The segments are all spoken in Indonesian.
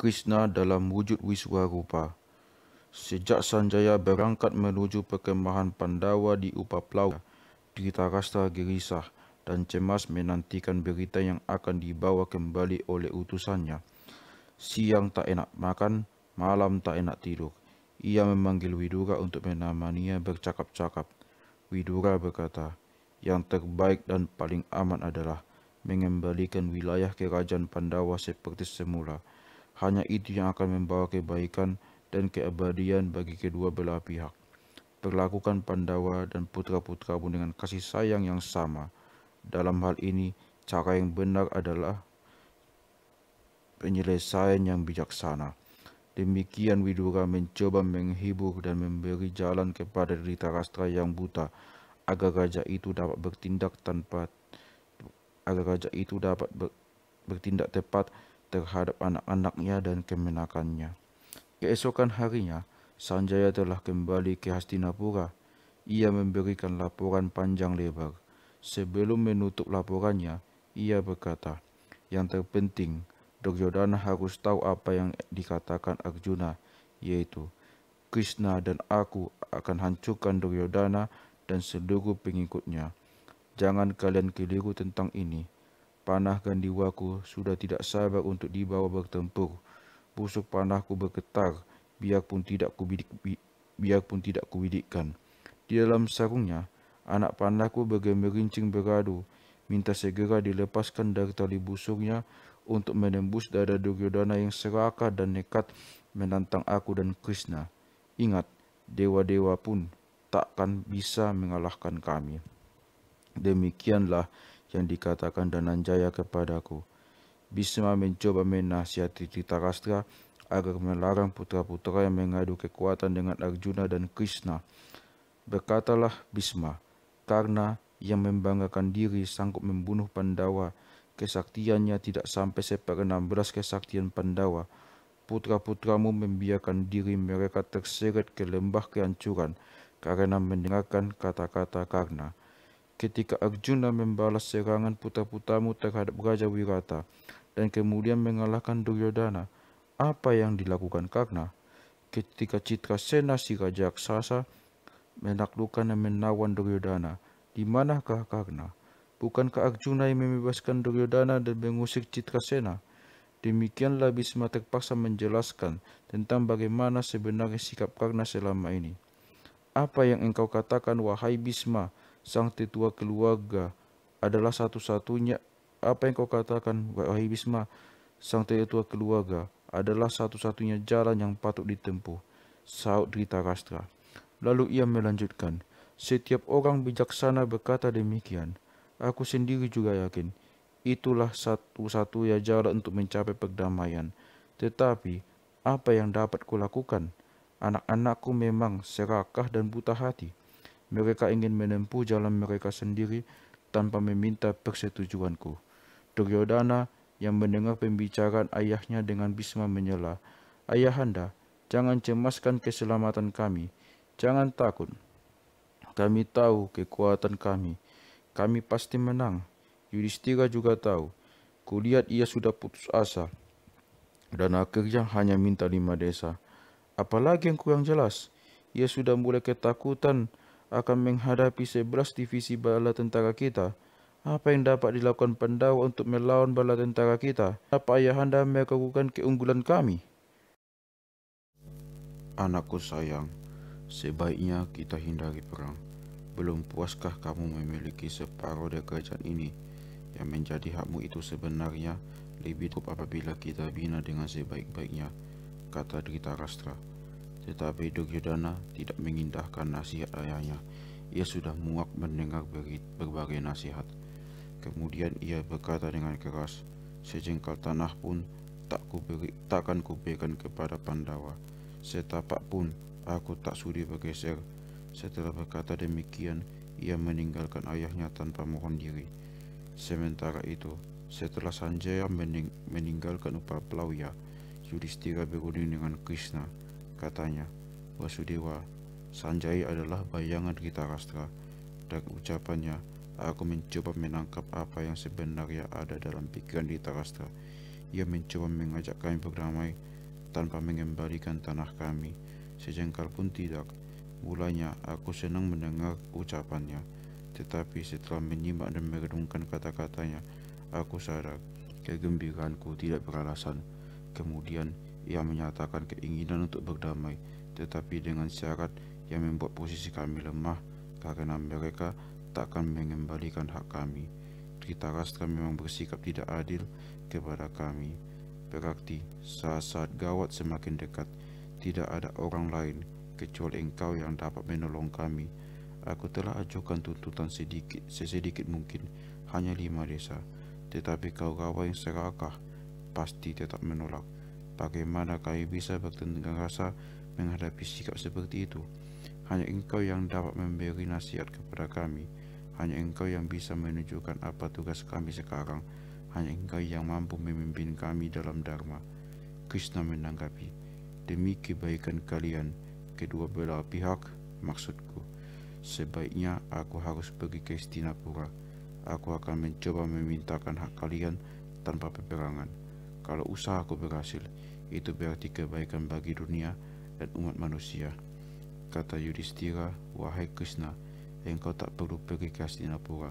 Krishna dalam wujud Wiswarupa. Sejak Sanjaya berangkat menuju perkemahan Pandawa di Upaplau, Dhritarashtra gerisah dan cemas menantikan berita yang akan dibawa kembali oleh utusannya. Siang tak enak makan, malam tak enak tidur. Ia memanggil Widura untuk menemaninya bercakap-cakap. Widura berkata, yang terbaik dan paling aman adalah mengembalikan wilayah kerajaan Pandawa seperti semula. Hanya itu yang akan membawa kebaikan dan keabadian bagi kedua belah pihak. Perlakukan Pandawa dan putra-putramu dengan kasih sayang yang sama. Dalam hal ini, cara yang benar adalah penyelesaian yang bijaksana. Demikian Widura mencoba menghibur dan memberi jalan kepada Rastra yang buta agar raja itu dapat bertindak tanpa agar raja itu dapat ber, bertindak tepat terhadap anak-anaknya dan kemenakannya. Keesokan harinya, Sanjaya telah kembali ke Hastinapura. Ia memberikan laporan panjang lebar. Sebelum menutup laporannya, ia berkata, yang terpenting, Duryodhana harus tahu apa yang dikatakan Arjuna, yaitu, Krishna dan aku akan hancurkan Duryodhana dan seluruh pengikutnya. Jangan kalian keliru tentang ini. Panahkan diwaku, sudah tidak sabar untuk dibawa bertempur. Busuk panahku bergetar, biarpun tidak kubidik, bi, biarpun tidak kubidikkan. Di dalam sarungnya, anak panahku bergemerincing beradu, minta segera dilepaskan dari tali busuknya untuk menembus dada Duryodhana yang serakah dan nekat menantang aku dan Krishna. Ingat, dewa-dewa pun takkan bisa mengalahkan kami. Demikianlah yang dikatakan Dananjaya kepadaku. Bisma mencoba menasihati Titarastra agar melarang putra-putra yang mengadu kekuatan dengan Arjuna dan Krishna. Berkatalah Bisma, karena yang membanggakan diri sanggup membunuh Pandawa, kesaktiannya tidak sampai seperenam belas kesaktian Pandawa. Putra-putramu membiarkan diri mereka terseret ke lembah kehancuran karena mendengarkan kata-kata karena ketika Arjuna membalas serangan putra-putramu terhadap Raja Wirata dan kemudian mengalahkan Duryodhana, apa yang dilakukan Karna? Ketika Citra Sena si Raja Aksasa menaklukkan dan menawan Duryodhana, di manakah Karna? Bukankah Arjuna yang membebaskan Duryodhana dan mengusik Citra Sena? Demikianlah Bisma terpaksa menjelaskan tentang bagaimana sebenarnya sikap Karna selama ini. Apa yang engkau katakan wahai Bisma sang tetua keluarga adalah satu-satunya apa yang kau katakan wahai Bisma sang tetua keluarga adalah satu-satunya jalan yang patut ditempuh sahut Rastra. lalu ia melanjutkan setiap orang bijaksana berkata demikian aku sendiri juga yakin itulah satu-satunya jalan untuk mencapai perdamaian tetapi apa yang dapat kulakukan anak-anakku memang serakah dan buta hati mereka ingin menempuh jalan mereka sendiri tanpa meminta persetujuanku. Duryodhana yang mendengar pembicaraan ayahnya dengan Bisma menyela, Ayahanda, jangan cemaskan keselamatan kami. Jangan takut. Kami tahu kekuatan kami. Kami pasti menang. Yudhistira juga tahu. Kulihat ia sudah putus asa. Dan akhirnya hanya minta lima desa. Apalagi yang kurang jelas. Ia sudah mulai ketakutan akan menghadapi sebelas divisi bala tentara kita. Apa yang dapat dilakukan pendawa untuk melawan bala tentara kita? Apa ayahanda melakukan keunggulan kami? Anakku sayang, sebaiknya kita hindari perang. Belum puaskah kamu memiliki separuh dari kerajaan ini? Yang menjadi hakmu itu sebenarnya lebih cukup apabila kita bina dengan sebaik-baiknya, kata Drita Rastra. Tetapi Duryodhana tidak mengindahkan nasihat ayahnya. Ia sudah muak mendengar berbagai nasihat. Kemudian ia berkata dengan keras, Sejengkal tanah pun tak kuberi, takkan kuberikan kepada Pandawa. Setapak pun aku tak sudi bergeser. Setelah berkata demikian, ia meninggalkan ayahnya tanpa mohon diri. Sementara itu, setelah Sanjaya mening meninggalkan Upapalawya, Yudhistira berunding dengan Krishna katanya. Wasudewa, Sanjai adalah bayangan kita Gitarastra. Dari ucapannya, aku mencoba menangkap apa yang sebenarnya ada dalam pikiran Gitarastra. Ia mencoba mengajak kami berdamai tanpa mengembalikan tanah kami. Sejengkal pun tidak. Mulanya, aku senang mendengar ucapannya. Tetapi setelah menyimak dan merenungkan kata-katanya, aku sadar kegembiraanku tidak beralasan. Kemudian, ia menyatakan keinginan untuk berdamai, tetapi dengan syarat yang membuat posisi kami lemah karena mereka takkan mengembalikan hak kami. kami memang bersikap tidak adil kepada kami. Berarti saat-saat gawat semakin dekat, tidak ada orang lain kecuali engkau yang dapat menolong kami. Aku telah ajukan tuntutan sedikit sesedikit mungkin, hanya lima desa. Tetapi kau gawa yang serakah, pasti tetap menolak. Bagaimana kami bisa bertentangan rasa menghadapi sikap seperti itu? Hanya engkau yang dapat memberi nasihat kepada kami. Hanya engkau yang bisa menunjukkan apa tugas kami sekarang. Hanya engkau yang mampu memimpin kami dalam Dharma. Krishna menanggapi, demi kebaikan kalian, kedua belah pihak, maksudku, sebaiknya aku harus pergi ke Istinapura. Aku akan mencoba memintakan hak kalian tanpa peperangan. Kalau aku berhasil, itu berarti kebaikan bagi dunia dan umat manusia. Kata Yudhistira, Wahai Krishna, engkau tak perlu pergi ke Hastinapura.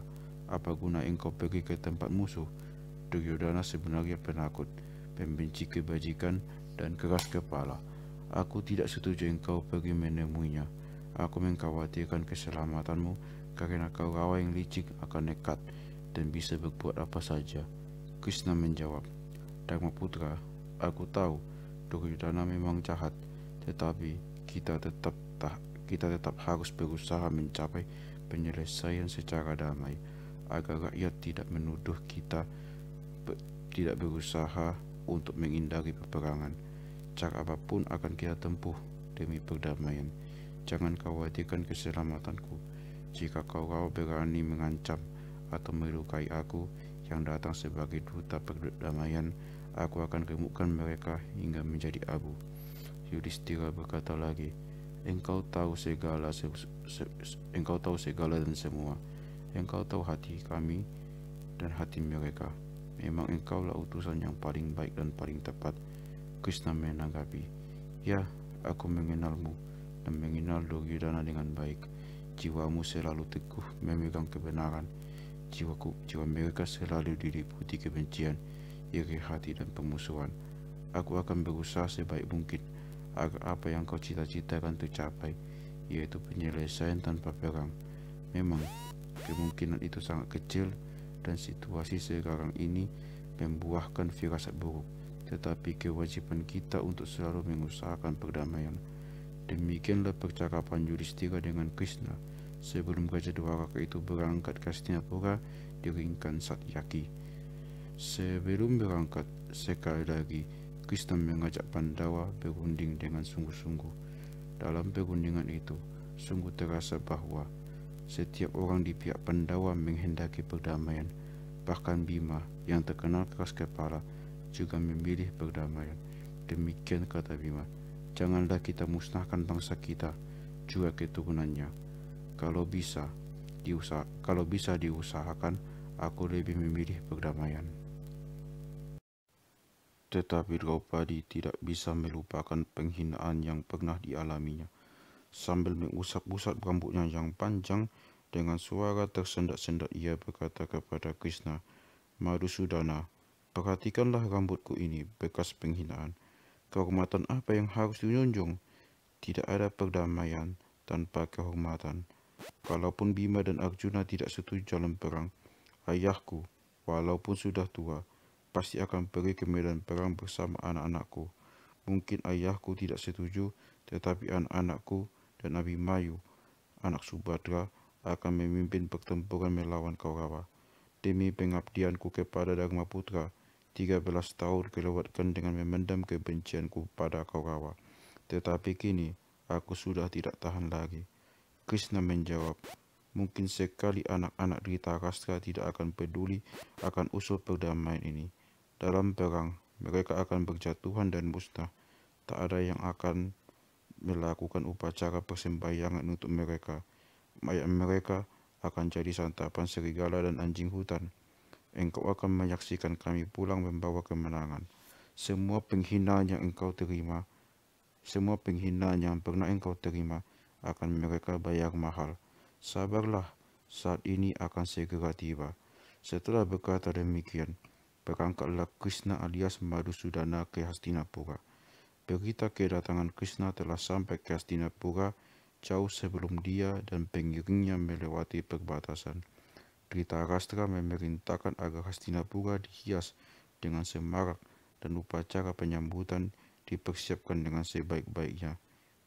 Apa guna engkau pergi ke tempat musuh? Duryodhana sebenarnya penakut, pembenci kebajikan dan keras kepala. Aku tidak setuju engkau pergi menemuinya. Aku mengkhawatirkan keselamatanmu karena kau rawa yang licik akan nekat dan bisa berbuat apa saja. Krishna menjawab, Dharma Putra, Aku tahu Duryudana memang jahat, tetapi kita tetap kita tetap harus berusaha mencapai penyelesaian secara damai agar rakyat tidak menuduh kita be, tidak berusaha untuk menghindari peperangan. Cara apapun akan kita tempuh demi perdamaian. Jangan khawatirkan keselamatanku. Jika kau berani mengancam atau melukai aku yang datang sebagai duta perdamaian, aku akan remukkan mereka hingga menjadi abu. Yudhistira berkata lagi, Engkau tahu segala, se se engkau tahu segala dan semua. Engkau tahu hati kami dan hati mereka. Memang engkaulah utusan yang paling baik dan paling tepat. Krishna menanggapi, Ya, aku mengenalmu dan mengenal Duryodhana dengan baik. Jiwamu selalu teguh memegang kebenaran. Jiwaku, jiwa mereka selalu diliputi kebencian iri hati dan pemusuhan. Aku akan berusaha sebaik mungkin agar apa yang kau cita-citakan tercapai, yaitu penyelesaian tanpa perang. Memang, kemungkinan itu sangat kecil dan situasi sekarang ini membuahkan firasat buruk, tetapi kewajiban kita untuk selalu mengusahakan perdamaian. Demikianlah percakapan Yudhistira dengan Krishna sebelum Raja Dwaraka itu berangkat ke Hastinapura di Ringkan Satyaki. Sebelum berangkat, sekali lagi Kristen mengajak Pandawa berunding dengan sungguh-sungguh. Dalam perundingan itu, sungguh terasa bahwa setiap orang di pihak Pandawa menghendaki perdamaian. Bahkan Bima yang terkenal keras kepala juga memilih perdamaian. Demikian kata Bima, janganlah kita musnahkan bangsa kita, juga keturunannya. Kalau bisa, diusah kalau bisa diusahakan, aku lebih memilih perdamaian. Tetapi Draupadi tidak bisa melupakan penghinaan yang pernah dialaminya. Sambil mengusap-usap rambutnya yang panjang, dengan suara tersendat-sendat ia berkata kepada Krishna, Madhusudana, perhatikanlah rambutku ini, bekas penghinaan. Kehormatan apa yang harus dijunjung? Tidak ada perdamaian tanpa kehormatan. Walaupun Bima dan Arjuna tidak setuju dalam perang, ayahku, walaupun sudah tua, pasti akan pergi ke medan perang bersama anak-anakku. Mungkin ayahku tidak setuju, tetapi anak-anakku dan Abimayu, anak Subadra, akan memimpin pertempuran melawan Kaurawa. Demi pengabdianku kepada Dharma Putra, 13 tahun kelewatkan dengan memendam kebencianku pada Kaurawa. Tetapi kini, aku sudah tidak tahan lagi. Krishna menjawab, mungkin sekali anak-anak Rita tidak akan peduli akan usul perdamaian ini dalam perang. Mereka akan berjatuhan dan musnah. Tak ada yang akan melakukan upacara persembahyangan untuk mereka. Mayat mereka akan jadi santapan serigala dan anjing hutan. Engkau akan menyaksikan kami pulang membawa kemenangan. Semua penghinaan yang engkau terima, semua penghinaan yang pernah engkau terima, akan mereka bayar mahal. Sabarlah, saat ini akan segera tiba. Setelah berkata demikian, Berangkatlah Krishna alias Madhusudana ke Hastinapura. Berita kedatangan Krishna telah sampai ke Hastinapura jauh sebelum dia dan pengiringnya melewati perbatasan. Trita Rastra memerintahkan agar Hastinapura dihias dengan semarak dan upacara penyambutan dipersiapkan dengan sebaik-baiknya.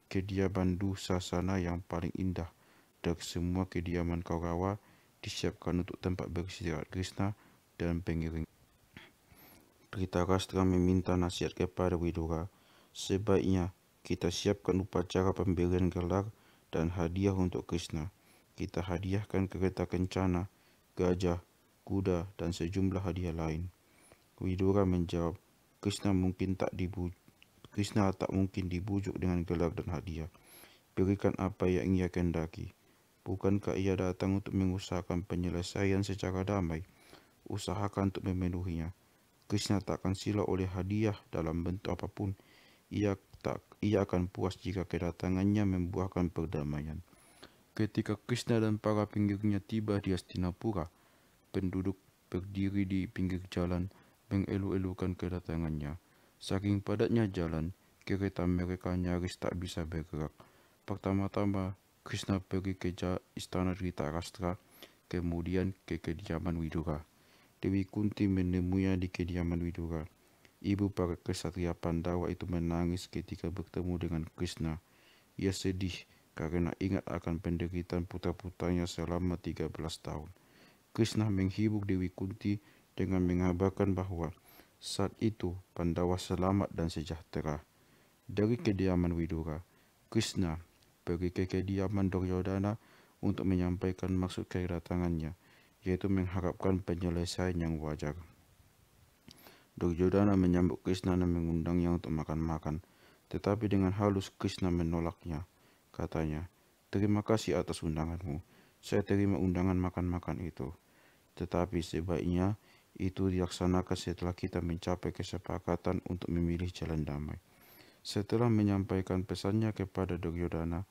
Kediaman Dusasana yang paling indah dari semua kediaman Kaurawa disiapkan untuk tempat beristirahat Krishna dan pengiring. Kita Kastra meminta nasihat kepada Widoga. Sebaiknya kita siapkan upacara pemberian gelar dan hadiah untuk Krishna. Kita hadiahkan kereta kencana, gajah, kuda, dan sejumlah hadiah lain. Widura menjawab, Krishna mungkin tak dibujuk. Krishna tak mungkin dibujuk dengan gelar dan hadiah. Berikan apa yang ia kendaki. Bukankah ia datang untuk mengusahakan penyelesaian secara damai? Usahakan untuk memenuhinya Krishna takkan sila oleh hadiah dalam bentuk apapun. Ia tak ia akan puas jika kedatangannya membuahkan perdamaian. Ketika Krishna dan para pinggirnya tiba di Hastinapura, penduduk berdiri di pinggir jalan mengelu-elukan kedatangannya. Saking padatnya jalan, kereta mereka nyaris tak bisa bergerak. Pertama-tama, Krishna pergi ke istana Rita Rastra, kemudian ke kediaman Widura. Dewi Kunti menemui di kediaman Widura. Ibu para kesatria Pandawa itu menangis ketika bertemu dengan Krishna. Ia sedih karena ingat akan penderitaan putra-putranya selama 13 tahun. Krishna menghibur Dewi Kunti dengan mengabarkan bahwa saat itu Pandawa selamat dan sejahtera. Dari kediaman Widura, Krishna pergi ke kediaman Duryodhana untuk menyampaikan maksud kedatangannya yaitu mengharapkan penyelesaian yang wajar. Durjodana menyambut Krishna dan mengundangnya untuk makan-makan, tetapi dengan halus Krishna menolaknya. Katanya, terima kasih atas undanganmu, saya terima undangan makan-makan itu. Tetapi sebaiknya itu dilaksanakan setelah kita mencapai kesepakatan untuk memilih jalan damai. Setelah menyampaikan pesannya kepada Duryodhana,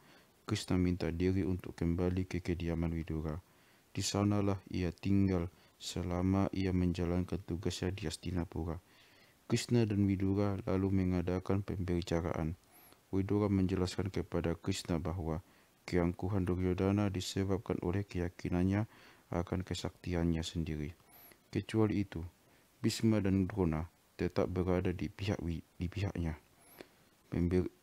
Krishna minta diri untuk kembali ke kediaman Widura. Di sanalah ia tinggal selama ia menjalankan tugasnya di Astinapura. Krishna dan Widura lalu mengadakan pembicaraan. Widura menjelaskan kepada Krishna bahwa keangkuhan Duryodhana disebabkan oleh keyakinannya akan kesaktiannya sendiri. Kecuali itu, Bisma dan Drona tetap berada di pihak di pihaknya.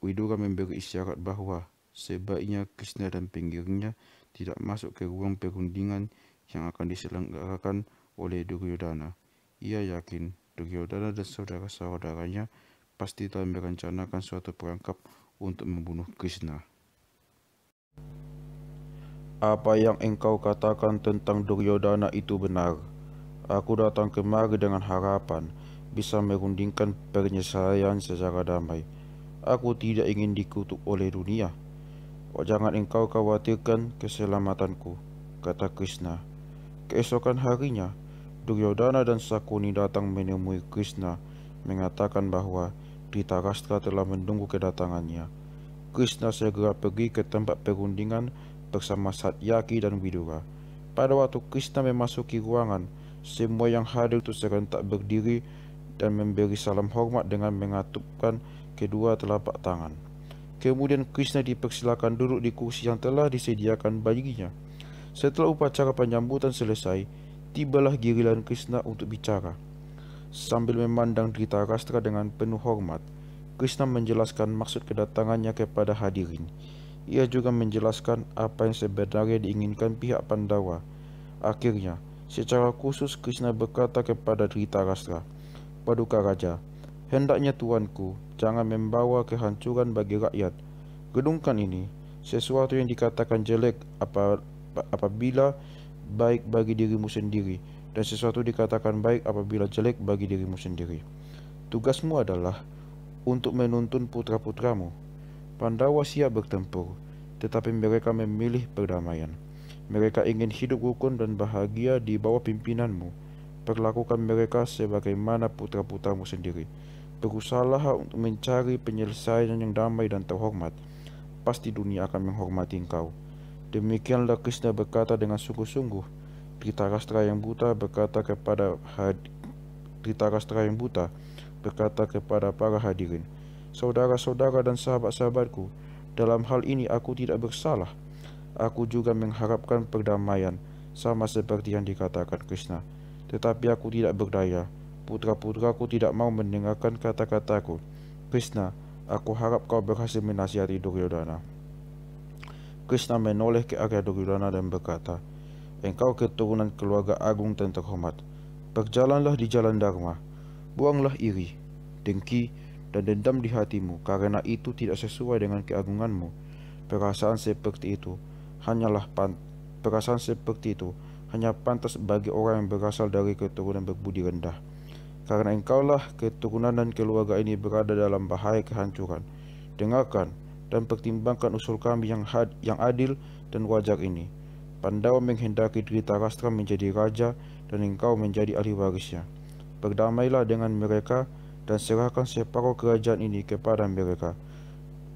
Widura memberi isyarat bahwa sebaiknya Krishna dan pinggirnya tidak masuk ke ruang perundingan yang akan diselenggarakan oleh Duryodhana. Ia yakin Duryodhana dan saudara-saudaranya pasti telah merencanakan suatu perangkap untuk membunuh Krishna. Apa yang engkau katakan tentang Duryodhana itu benar. Aku datang kemari dengan harapan bisa merundingkan penyelesaian secara damai. Aku tidak ingin dikutuk oleh dunia. Oh jangan engkau khawatirkan keselamatanku, kata Krishna. Keesokan harinya, Duryodhana dan Sakuni datang menemui Krishna, mengatakan bahwa Dhritarashtra telah menunggu kedatangannya. Krishna segera pergi ke tempat perundingan bersama Satyaki dan Widura. Pada waktu Krishna memasuki ruangan, semua yang hadir itu serentak berdiri dan memberi salam hormat dengan mengatupkan kedua telapak tangan. Kemudian Krishna dipersilakan duduk di kursi yang telah disediakan baginya. Setelah upacara penyambutan selesai, tibalah giliran Krishna untuk bicara. Sambil memandang Drita Rastra dengan penuh hormat, Krishna menjelaskan maksud kedatangannya kepada hadirin. Ia juga menjelaskan apa yang sebenarnya diinginkan pihak Pandawa. Akhirnya, secara khusus Krishna berkata kepada Drita Rastra, Paduka Raja, Hendaknya tuanku jangan membawa kehancuran bagi rakyat. Gedungkan ini sesuatu yang dikatakan jelek apabila baik bagi dirimu sendiri dan sesuatu dikatakan baik apabila jelek bagi dirimu sendiri. Tugasmu adalah untuk menuntun putra-putramu. Pandawa siap bertempur, tetapi mereka memilih perdamaian. Mereka ingin hidup rukun dan bahagia di bawah pimpinanmu. Perlakukan mereka sebagaimana putra-putramu sendiri berusaha untuk mencari penyelesaian yang damai dan terhormat. Pasti dunia akan menghormati engkau. Demikianlah Krishna berkata dengan sungguh-sungguh. Tritarastra yang buta berkata kepada Tritarastra yang buta berkata kepada para hadirin, Saudara-saudara dan sahabat-sahabatku, dalam hal ini aku tidak bersalah. Aku juga mengharapkan perdamaian, sama seperti yang dikatakan Krishna. Tetapi aku tidak berdaya putra-putraku tidak mau mendengarkan kata-kataku. Krishna, aku harap kau berhasil menasihati Duryodhana. Krishna menoleh ke arah Duryodhana dan berkata, Engkau keturunan keluarga agung dan terhormat. Berjalanlah di jalan Dharma. Buanglah iri, dengki, dan dendam di hatimu karena itu tidak sesuai dengan keagunganmu. Perasaan seperti itu hanyalah pan perasaan seperti itu hanya pantas bagi orang yang berasal dari keturunan berbudi rendah karena engkaulah keturunan dan keluarga ini berada dalam bahaya kehancuran. Dengarkan dan pertimbangkan usul kami yang, had, yang adil dan wajar ini. Pandawa menghendaki Dhritarashtra menjadi raja dan engkau menjadi ahli warisnya. Berdamailah dengan mereka dan serahkan separuh kerajaan ini kepada mereka.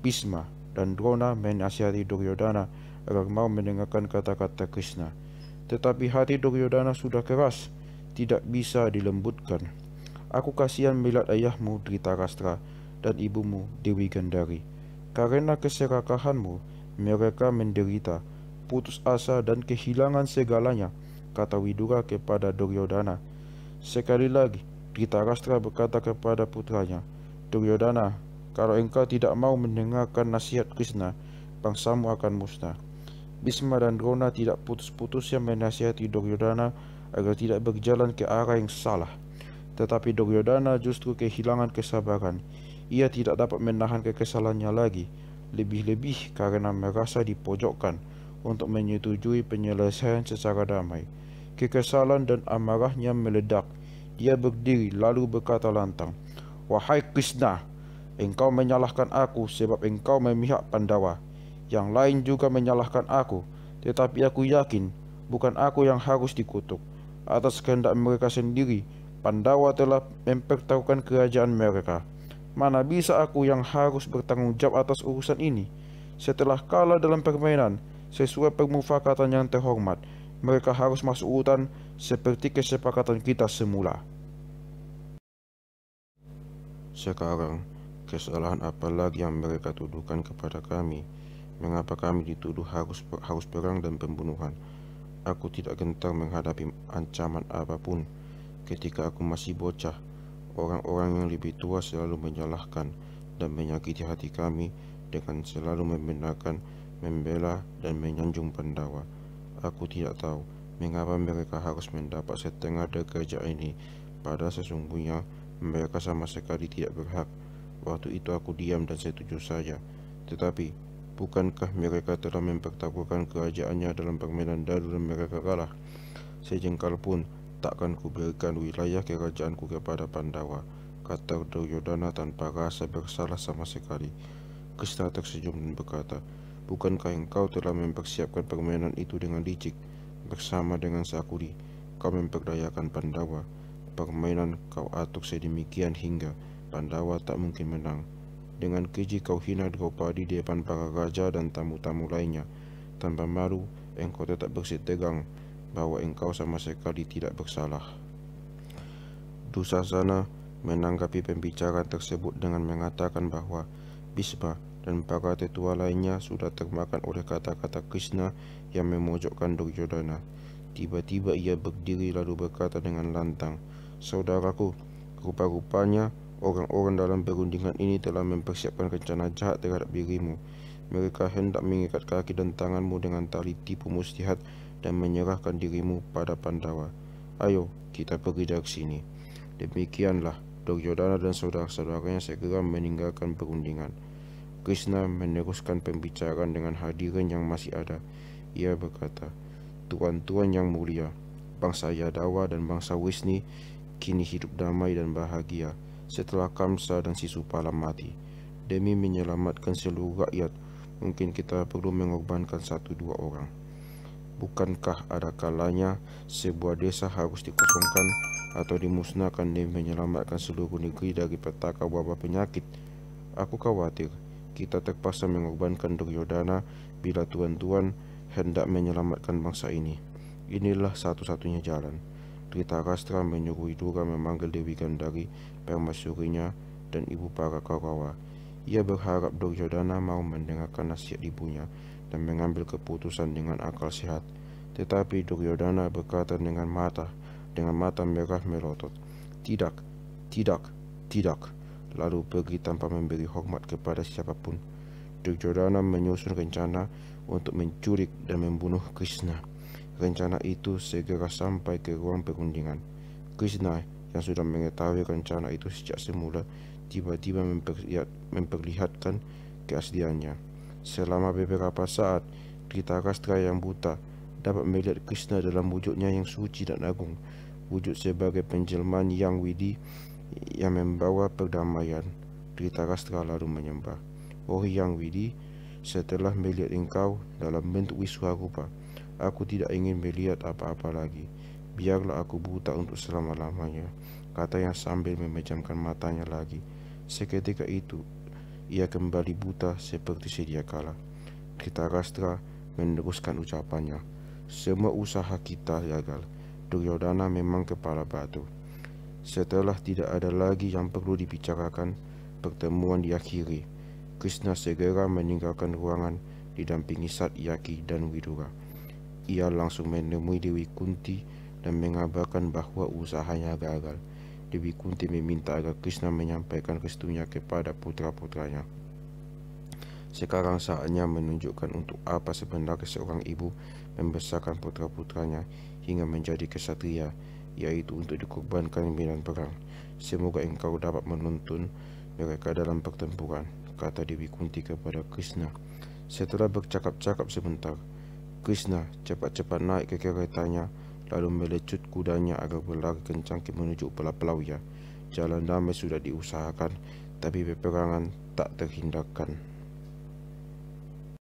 Bisma dan Drona menasihati Duryodhana agar mau mendengarkan kata-kata Krishna. Tetapi hati Duryodhana sudah keras, tidak bisa dilembutkan. Aku kasihan melihat ayahmu di rastra dan ibumu Dewi Gandari. Karena keserakahanmu, mereka menderita, putus asa dan kehilangan segalanya, kata Widura kepada Duryodhana. Sekali lagi, Dhritarashtra berkata kepada putranya, Duryodhana, kalau engkau tidak mau mendengarkan nasihat Krishna, bangsamu akan musnah. Bisma dan Drona tidak putus-putusnya menasihati Duryodhana agar tidak berjalan ke arah yang salah. Tetapi Duryodhana justru kehilangan kesabaran. Ia tidak dapat menahan kekesalannya lagi, lebih-lebih karena merasa dipojokkan untuk menyetujui penyelesaian secara damai. Kekesalan dan amarahnya meledak. Dia berdiri lalu berkata lantang, Wahai Krishna, engkau menyalahkan aku sebab engkau memihak Pandawa. Yang lain juga menyalahkan aku, tetapi aku yakin bukan aku yang harus dikutuk. Atas kehendak mereka sendiri, Pandawa telah mempertahukan kerajaan mereka. Mana bisa aku yang harus bertanggung jawab atas urusan ini? Setelah kalah dalam permainan, sesuai permufakatan yang terhormat, mereka harus masuk hutan seperti kesepakatan kita semula. Sekarang, kesalahan apa lagi yang mereka tuduhkan kepada kami? Mengapa kami dituduh harus harus perang dan pembunuhan? Aku tidak gentar menghadapi ancaman apapun. Ketika aku masih bocah, orang-orang yang lebih tua selalu menyalahkan dan menyakiti hati kami dengan selalu membenarkan, membela, dan menyanjung Pandawa. Aku tidak tahu mengapa mereka harus mendapat setengah dari kerja ini, pada sesungguhnya mereka sama sekali tidak berhak. Waktu itu aku diam dan setuju saja. Tetapi, bukankah mereka telah mempertaruhkan kerajaannya dalam permainan dadu dan mereka kalah? Sejengkal pun takkan kuberikan wilayah kerajaanku kepada Pandawa, kata Duryodhana tanpa rasa bersalah sama sekali. Kista tersenyum dan berkata, Bukankah engkau telah mempersiapkan permainan itu dengan licik? Bersama dengan Sakuri, kau memperdayakan Pandawa. Permainan kau atur sedemikian hingga Pandawa tak mungkin menang. Dengan keji kau hina Draupadi di depan para raja dan tamu-tamu lainnya. Tanpa malu, engkau tetap tegang bahwa engkau sama sekali tidak bersalah. Dusasana menanggapi pembicaraan tersebut dengan mengatakan bahwa Bisma dan para tetua lainnya sudah termakan oleh kata-kata Krishna yang memojokkan Duryodhana. Tiba-tiba ia berdiri lalu berkata dengan lantang, Saudaraku, rupa-rupanya orang-orang dalam perundingan ini telah mempersiapkan rencana jahat terhadap dirimu. Mereka hendak mengikat kaki dan tanganmu dengan tali tipu muslihat dan menyerahkan dirimu pada Pandawa. Ayo, kita pergi dari sini. Demikianlah, Duryodhana dan saudara-saudaranya segera meninggalkan perundingan. Krishna meneruskan pembicaraan dengan hadirin yang masih ada. Ia berkata, Tuan-tuan yang mulia, bangsa Yadawa dan bangsa Wisni kini hidup damai dan bahagia setelah Kamsa dan Sisupala mati. Demi menyelamatkan seluruh rakyat, mungkin kita perlu mengorbankan satu dua orang. Bukankah ada kalanya sebuah desa harus dikosongkan atau dimusnahkan demi menyelamatkan seluruh negeri dari petaka wabah penyakit? Aku khawatir kita terpaksa mengorbankan Duryodhana bila tuan-tuan hendak menyelamatkan bangsa ini. Inilah satu-satunya jalan. Dhritarashtra menyuruh duga memanggil Dewi Gandari, permaisurinya, dan ibu para Kaurawa. Ia berharap Duryodhana mau mendengarkan nasihat ibunya dan mengambil keputusan dengan akal sehat. Tetapi Duryodhana berkata dengan mata, dengan mata merah melotot, Tidak, tidak, tidak, lalu pergi tanpa memberi hormat kepada siapapun. Duryodhana menyusun rencana untuk mencuri dan membunuh Krishna. Rencana itu segera sampai ke ruang perundingan. Krishna yang sudah mengetahui rencana itu sejak semula tiba-tiba memperlihatkan keasliannya. Selama beberapa saat, Rita Kastra yang buta dapat melihat Krishna dalam wujudnya yang suci dan agung, wujud sebagai penjelmaan yang widi yang membawa perdamaian. Rita Kastra lalu menyembah, Oh yang widi, setelah melihat engkau dalam bentuk wiswa aku tidak ingin melihat apa-apa lagi. Biarlah aku buta untuk selama-lamanya, katanya sambil memejamkan matanya lagi. Seketika itu, ia kembali buta seperti sedia kala. Kita Rastra meneruskan ucapannya. Semua usaha kita gagal. Duryodhana memang kepala batu. Setelah tidak ada lagi yang perlu dibicarakan, pertemuan diakhiri. Krishna segera meninggalkan ruangan didampingi Satyaki dan Widura. Ia langsung menemui Dewi Kunti dan mengabarkan bahwa usahanya gagal. Dewi Kunti meminta agar Krishna menyampaikan restunya kepada putra-putranya. Sekarang saatnya menunjukkan untuk apa sebenarnya seorang ibu membesarkan putra-putranya hingga menjadi kesatria, yaitu untuk dikorbankan bilan perang. Semoga engkau dapat menuntun mereka dalam pertempuran, kata Dewi Kunti kepada Krishna. Setelah bercakap-cakap sebentar, Krishna cepat-cepat naik ke keretanya lalu melecut kudanya agar berlari kencang menuju pulau-pulau ya. Jalan damai sudah diusahakan, tapi peperangan tak terhindarkan.